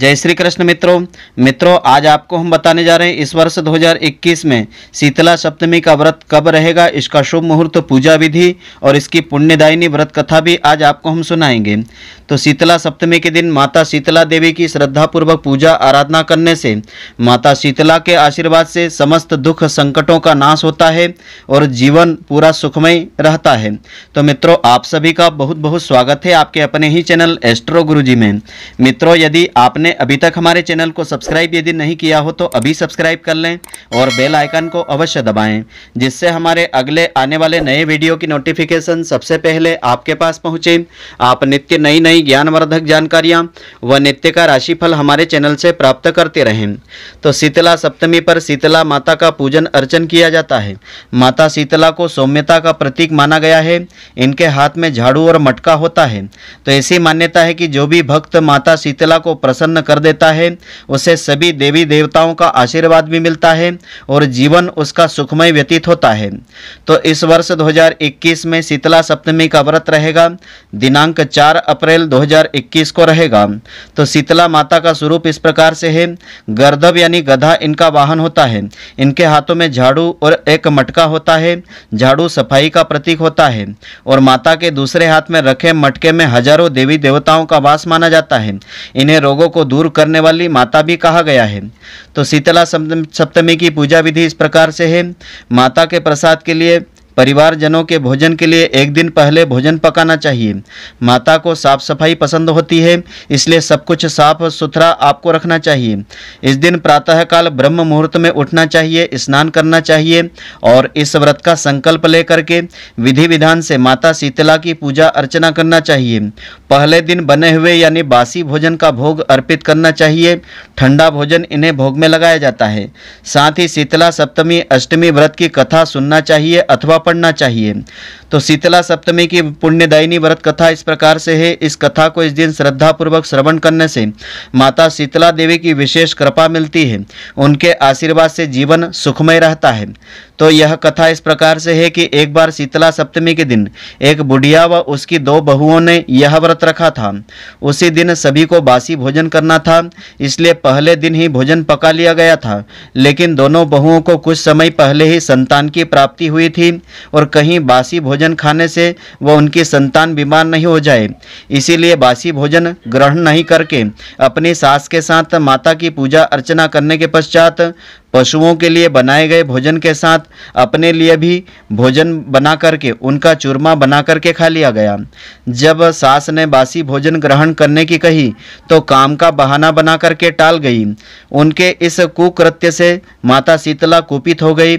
जय श्री कृष्ण मित्रों मित्रों आज आपको हम बताने जा रहे हैं इस वर्ष 2021 में शीतला सप्तमी का व्रत कब रहेगा इसका शुभ मुहूर्त पूजा विधि और इसकी पुण्यदायिनी व्रत कथा भी आज आपको हम सुनाएंगे तो शीतला सप्तमी के दिन माता शीतला देवी की श्रद्धापूर्वक पूजा आराधना करने से माता शीतला के आशीर्वाद से समस्त दुख संकटों का नाश होता है और जीवन पूरा सुखमय रहता है तो मित्रों आप सभी का बहुत बहुत स्वागत है आपके अपने ही चैनल एस्ट्रो गुरु में मित्रों यदि आपने आपने अभी तक हमारे चैनल को सब्सक्राइब यदि नहीं किया हो तो अभी सब्सक्राइब कर लें और बेल आइकन को अवश्य दबाएं जिससे हमारे अगले आने वाले नए वीडियो की नोटिफिकेशन सबसे पहले आपके पास पहुंचे आप नित्य नई नई ज्ञानवर्धक जानकारियां व नित्य का राशिफल हमारे चैनल से प्राप्त करते रहें तो शीतला सप्तमी पर शीतला माता का पूजन अर्चन किया जाता है माता शीतला को सौम्यता का प्रतीक माना गया है इनके हाथ में झाड़ू और मटका होता है तो ऐसी मान्यता है कि जो भी भक्त माता शीतला को प्रसन्न प्रसन्न कर देता है उसे सभी देवी देवताओं का आशीर्वाद भी मिलता है और जीवन उसका सुखमय व्यतीत होता है तो इस वर्ष 2021 में शीतला सप्तमी का व्रत रहेगा दिनांक 4 अप्रैल 2021 को रहेगा तो शीतला माता का स्वरूप इस प्रकार से है गर्दब यानी गधा इनका वाहन होता है इनके हाथों में झाड़ू और एक मटका होता है झाड़ू सफाई का प्रतीक होता है और माता के दूसरे हाथ में रखे मटके में हजारों देवी देवताओं का वास माना जाता है इन्हें रोगों को दूर करने वाली माता भी कहा गया है तो शीतला सप्तमी की पूजा विधि इस प्रकार से है माता के प्रसाद के लिए परिवारजनों के भोजन के लिए एक दिन पहले भोजन पकाना चाहिए माता को साफ सफाई पसंद होती है इसलिए सब कुछ साफ सुथरा आपको रखना चाहिए इस दिन प्रातःकाल ब्रह्म मुहूर्त में उठना चाहिए स्नान करना चाहिए और इस व्रत का संकल्प लेकर के विधि विधान से माता शीतला की पूजा अर्चना करना चाहिए पहले दिन बने हुए यानी बासी भोजन का भोग अर्पित करना चाहिए ठंडा भोजन इन्हें भोग में लगाया जाता है साथ ही शीतला सप्तमी अष्टमी व्रत की कथा सुनना चाहिए अथवा पढ़ना चाहिए तो शीतला सप्तमी की पुण्यदायिनी व्रत कथा इस प्रकार से है इस कथा को इस दिन श्रद्धापूर्वक श्रवण करने से माता शीतला देवी की विशेष कृपा मिलती है उनके आशीर्वाद से जीवन सुखमय रहता है तो यह कथा इस प्रकार से है कि एक बार शीतला सप्तमी के दिन एक बुढ़िया व उसकी दो बहुओं ने यह व्रत रखा था उसी दिन सभी को बासी भोजन करना था इसलिए पहले दिन ही भोजन पका लिया गया था लेकिन दोनों बहुओं को कुछ समय पहले ही संतान की प्राप्ति हुई थी और कहीं बासी भोजन खाने से वह उनकी संतान बीमार नहीं हो जाए इसीलिए बासी भोजन ग्रहण नहीं करके अपनी सास के साथ माता की पूजा अर्चना करने के पश्चात पशुओं के लिए बनाए गए भोजन के साथ अपने लिए भी भोजन बना करके उनका चूरमा बना करके खा लिया गया जब सास ने बासी भोजन ग्रहण करने की कही तो काम का बहाना बना करके टाल गई उनके इस कुकृत्य से माता शीतला कुपित हो गई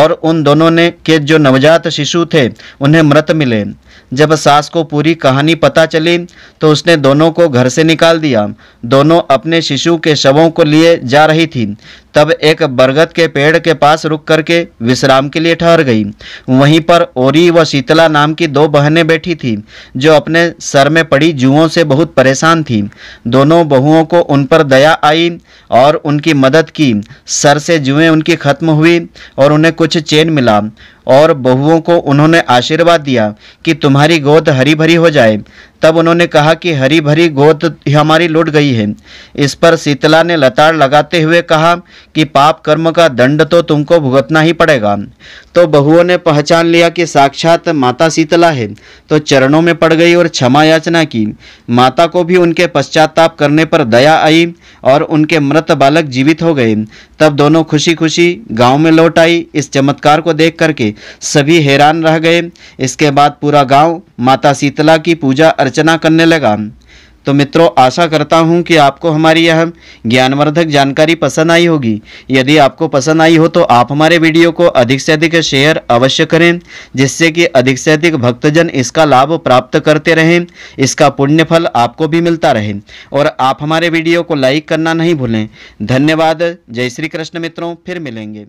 और उन दोनों ने के जो नवजात शिशु थे उन्हें मृत मिले जब सास को पूरी कहानी पता चली तो उसने दोनों को घर से निकाल दिया दोनों अपने शिशु के शवों को लिए जा रही थी तब एक बरगद के पेड़ के पास रुक करके विश्राम के लिए ठहर गई वहीं पर ओरी व शीतला नाम की दो बहनें बैठी थीं जो अपने सर में पड़ी जुओं से बहुत परेशान थीं दोनों बहुओं को उन पर दया आई और उनकी मदद की सर से जुएं उनकी खत्म हुई और उन्हें कुछ चैन मिला और बहुओं को उन्होंने आशीर्वाद दिया कि तुम्हारी गोद हरी भरी हो जाए तब उन्होंने कहा कि हरी भरी गोद हमारी लुट गई है इस पर शीतला ने लताड़ लगाते हुए कहा कि पाप कर्म का दंड तो तुमको भुगतना ही पड़ेगा तो बहुओं ने पहचान लिया कि साक्षात माता शीतला है तो चरणों में पड़ गई और क्षमा याचना की माता को भी उनके पश्चाताप करने पर दया आई और उनके मृत बालक जीवित हो गए तब दोनों खुशी खुशी गांव में लौट आई इस चमत्कार को देख करके सभी हैरान रह गए इसके बाद पूरा गांव माता शीतला की पूजा अर्चना करने लगा तो मित्रों आशा करता हूं कि आपको हमारी यह ज्ञानवर्धक जानकारी पसंद आई होगी यदि आपको पसंद आई हो तो आप हमारे वीडियो को अधिक से अधिक शेयर अवश्य करें जिससे कि अधिक से अधिक भक्तजन इसका लाभ प्राप्त करते रहें इसका पुण्यफल आपको भी मिलता रहे और आप हमारे वीडियो को लाइक करना नहीं भूलें धन्यवाद जय श्री कृष्ण मित्रों फिर मिलेंगे